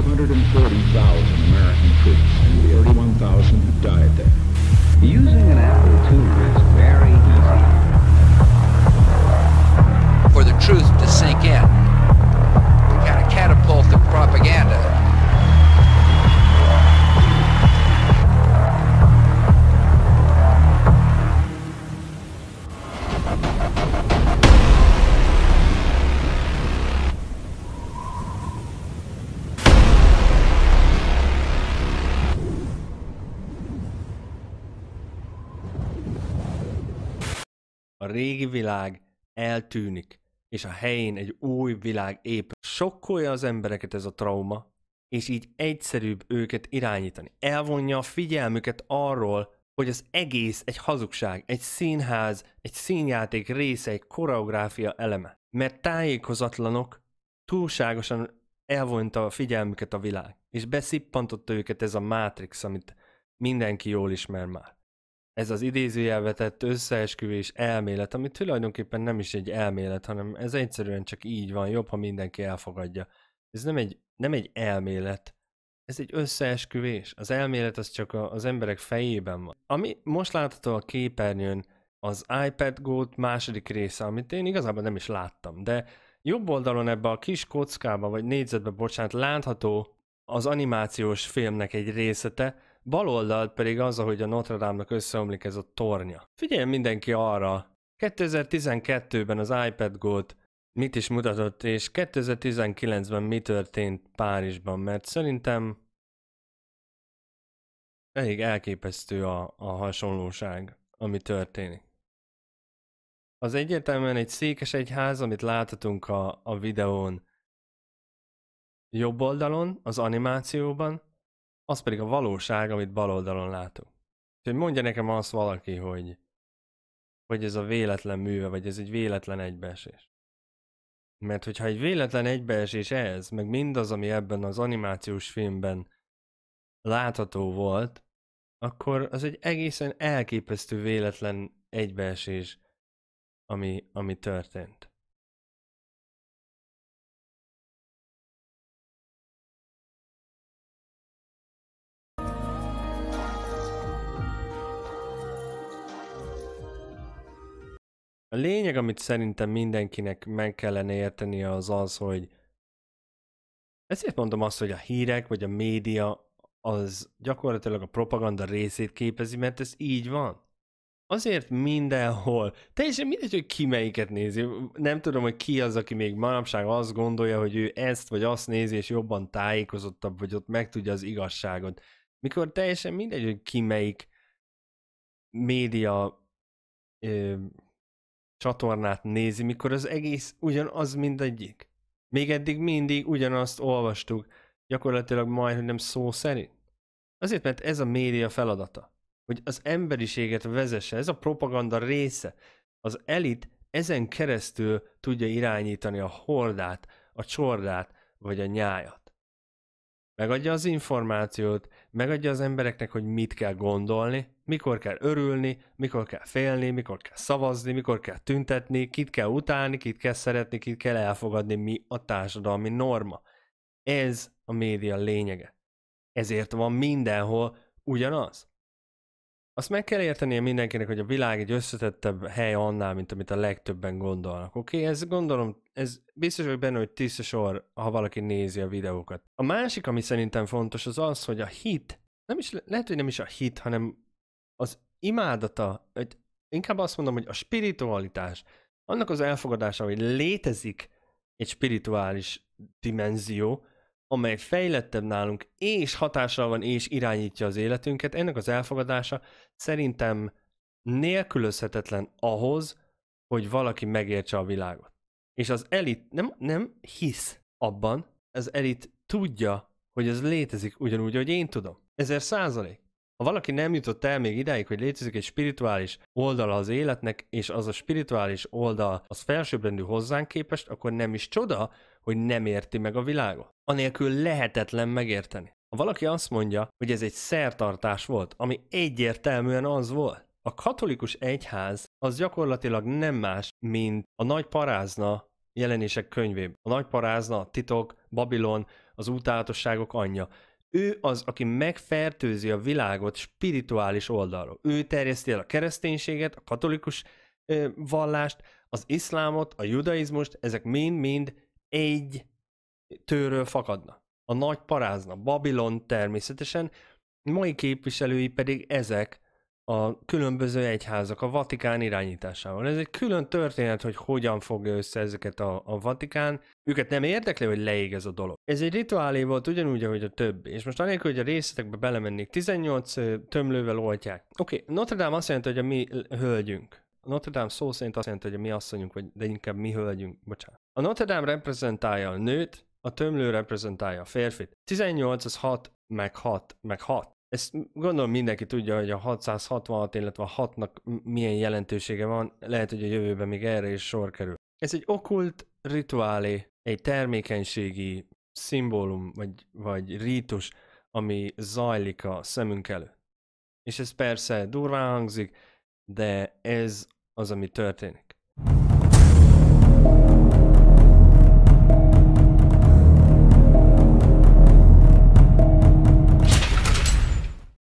540,000 American troops and 31,000 have died there. You régi világ eltűnik, és a helyén egy új világ épül. Sokkolja az embereket ez a trauma, és így egyszerűbb őket irányítani. Elvonja a figyelmüket arról, hogy az egész egy hazugság, egy színház, egy színjáték része, egy koreográfia eleme. Mert tájékozatlanok túlságosan elvonta a figyelmüket a világ, és beszippantotta őket ez a Matrix, amit mindenki jól ismer már ez az idézőjelvetett összeesküvés elmélet, ami tulajdonképpen nem is egy elmélet, hanem ez egyszerűen csak így van, jobb, ha mindenki elfogadja. Ez nem egy, nem egy elmélet, ez egy összeesküvés. Az elmélet az csak az emberek fejében van. Ami most látható a képernyőn, az iPad go második része, amit én igazából nem is láttam, de jobb oldalon ebbe a kis kockába, vagy négyzetbe, bocsánat, látható az animációs filmnek egy részete, baloldalt pedig az, hogy a Notre Dame-nak összeomlik ez a tornya. Figyelj mindenki arra, 2012-ben az iPad Go-t mit is mutatott, és 2019-ben mi történt Párizsban, mert szerintem elég elképesztő a, a hasonlóság, ami történik. Az egyértelműen egy székes egyház, amit láthatunk a, a videón jobb oldalon, az animációban, az pedig a valóság, amit bal oldalon látunk. Úgyhogy mondja nekem azt valaki, hogy, hogy ez a véletlen műve, vagy ez egy véletlen egybeesés. Mert hogyha egy véletlen egybeesés ez, meg mindaz, ami ebben az animációs filmben látható volt, akkor az egy egészen elképesztő véletlen egybeesés, ami, ami történt. A lényeg, amit szerintem mindenkinek meg kellene érteni, az az, hogy ezért mondom azt, hogy a hírek vagy a média az gyakorlatilag a propaganda részét képezi, mert ez így van. Azért mindenhol, teljesen mindegy, hogy ki melyiket nézi, nem tudom, hogy ki az, aki még manapság azt gondolja, hogy ő ezt vagy azt nézi, és jobban tájékozottabb, vagy ott megtudja az igazságot. Mikor teljesen mindegy, hogy ki melyik média ö, csatornát nézi, mikor az egész ugyanaz mindegyik. Még eddig mindig ugyanazt olvastuk, gyakorlatilag majd nem szó szerint. Azért, mert ez a média feladata, hogy az emberiséget vezesse, ez a propaganda része. Az elit ezen keresztül tudja irányítani a hordát, a csordát, vagy a nyájat. Megadja az információt, megadja az embereknek, hogy mit kell gondolni, mikor kell örülni, mikor kell félni, mikor kell szavazni, mikor kell tüntetni, kit kell utálni, kit kell szeretni, kit kell elfogadni, mi a társadalmi norma. Ez a média lényege. Ezért van mindenhol ugyanaz. Azt meg kell értenie mindenkinek, hogy a világ egy összetettebb hely annál, mint amit a legtöbben gondolnak. Oké, okay? ez gondolom, ez biztos vagy benne, hogy tiszta sor, ha valaki nézi a videókat. A másik, ami szerintem fontos, az az, hogy a hit, nem is, lehet, hogy nem is a hit, hanem az imádata, egy, inkább azt mondom, hogy a spiritualitás, annak az elfogadása, hogy létezik egy spirituális dimenzió, amely fejlettebb nálunk, és hatással van, és irányítja az életünket, ennek az elfogadása szerintem nélkülözhetetlen ahhoz, hogy valaki megértse a világot. És az elit nem, nem hisz abban, az elit tudja, hogy ez létezik ugyanúgy, hogy én tudom. Ezer százalék. Ha valaki nem jutott el még idáig, hogy létezik egy spirituális oldala az életnek, és az a spirituális oldal az felsőbbrendű hozzánk képest, akkor nem is csoda, hogy nem érti meg a világot. Anélkül lehetetlen megérteni. Ha valaki azt mondja, hogy ez egy szertartás volt, ami egyértelműen az volt, a katolikus egyház az gyakorlatilag nem más, mint a nagy parázna jelenések könyvében. A nagy parázna, titok, Babilon, az útálatosságok anyja. Ő az, aki megfertőzi a világot spirituális oldalról. Ő terjeszti el a kereszténységet, a katolikus ö, vallást, az iszlámot, a judaizmust, ezek mind-mind egy tőről fakadnak. A nagy parázna, Babilon természetesen, mai képviselői pedig ezek a különböző egyházak, a Vatikán irányításával. Ez egy külön történet, hogy hogyan fogja össze ezeket a, a Vatikán. Őket nem érdekli, hogy leég ez a dolog. Ez egy rituálé volt ugyanúgy, ahogy a többi. És most anélkül, hogy a részletekbe belemennék, 18 tömlővel oltják. Oké, okay, Notre Dame azt jelenti, hogy a mi hölgyünk. A Notre Dame szó szerint azt jelenti, hogy a mi asszonyunk, vagy de inkább mi hölgyünk, bocsánat. A Notre Dame reprezentálja a nőt, a tömlő reprezentálja a férfit. 18 az 6 meg 6 meg 6. Ezt gondolom mindenki tudja, hogy a 666, illetve a 6-nak milyen jelentősége van, lehet, hogy a jövőben még erre is sor kerül. Ez egy okult rituálé, egy termékenységi szimbólum, vagy, vagy rítus, ami zajlik a szemünk előtt. És ez persze durván hangzik, de ez az, ami történik.